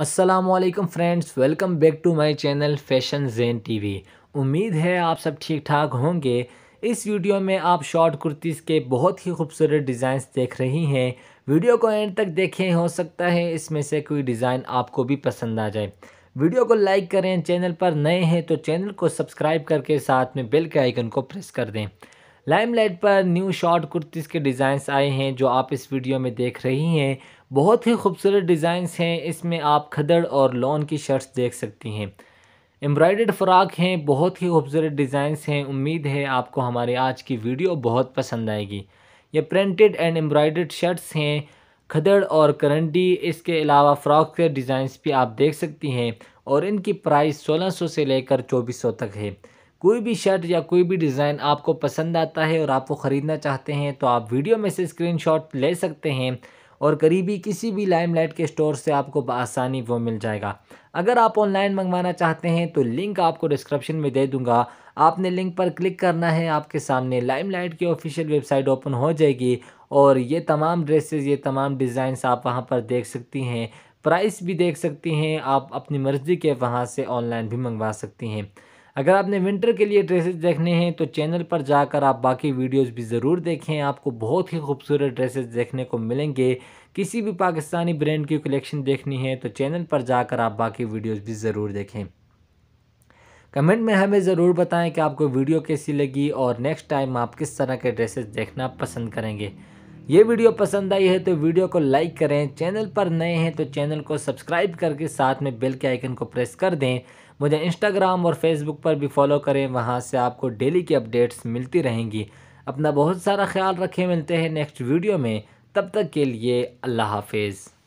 Aslam friends welcome back to my channel fashion Jain T V उम्मीद है आप सब ठीक ठाक होंगे इस वीडियो में आप शॉर्ट कुर्तीज़ के बहुत ही खूबसूरत डिज़ाइंस देख रही हैं वीडियो को एंड तक देखें हो सकता है इसमें से कोई डिज़ाइन आपको भी पसंद आ जाए वीडियो को लाइक करें चैनल पर नए हैं तो चैनल को सब्सक्राइब करके साथ में बेल के आइकन को प्रेस कर दें लाइमलाइट पर न्यू शॉर्ट कुर्तीस के डिज़ाइंस आए हैं जो आप इस वीडियो में देख रही हैं बहुत ही खूबसूरत डिज़ाइंस हैं इसमें आप खदड़ और लॉन की शर्ट्स देख सकती हैं एम्ब्रॉयड फ़्राक हैं बहुत ही खूबसूरत डिज़ाइंस हैं उम्मीद है आपको हमारे आज की वीडियो बहुत पसंद आएगी ये प्रिंटेड एंड एम्ब्रॉयड शर्ट्स हैं खदड़ और करंडी इसके अलावा फ़्रॉक के डिज़ाइंस भी आप देख सकती हैं और इनकी प्राइस 1600 से लेकर 2400 तक है कोई भी शर्ट या कोई भी डिज़ाइन आपको पसंद आता है और आप वो ख़रीदना चाहते हैं तो आप वीडियो में से स्क्रीनशॉट ले सकते हैं और करीबी किसी भी लाइमलाइट के स्टोर से आपको आसानी वो मिल जाएगा अगर आप ऑनलाइन मंगवाना चाहते हैं तो लिंक आपको डिस्क्रिप्शन में दे दूंगा आपने लिंक पर क्लिक करना है आपके सामने लाइमलाइट की ऑफिशियल वेबसाइट ओपन हो जाएगी और ये तमाम ड्रेसेस ये तमाम डिज़ाइंस आप वहाँ पर देख सकती हैं प्राइस भी देख सकती हैं आप अपनी मर्ज़ी के वहाँ से ऑनलाइन भी मंगवा सकती हैं अगर आपने विंटर के लिए ड्रेसेस देखने हैं तो चैनल पर जाकर आप बाकी वीडियोस भी ज़रूर देखें आपको बहुत ही खूबसूरत ड्रेसेस देखने को मिलेंगे किसी भी पाकिस्तानी ब्रांड की कलेक्शन देखनी है तो चैनल पर जाकर आप बाकी वीडियोस भी ज़रूर देखें कमेंट में हमें ज़रूर बताएं कि आपको वीडियो कैसी लगी और नेक्स्ट टाइम आप किस तरह के ड्रेसेस देखना पसंद करेंगे ये वीडियो पसंद आई है तो वीडियो को लाइक करें चैनल पर नए हैं तो चैनल को सब्सक्राइब करके साथ में बेल के आइकन को प्रेस कर दें मुझे इंस्टाग्राम और फेसबुक पर भी फॉलो करें वहाँ से आपको डेली की अपडेट्स मिलती रहेंगी अपना बहुत सारा ख्याल रखें मिलते हैं नेक्स्ट वीडियो में तब तक के लिए अल्लाह हाफिज़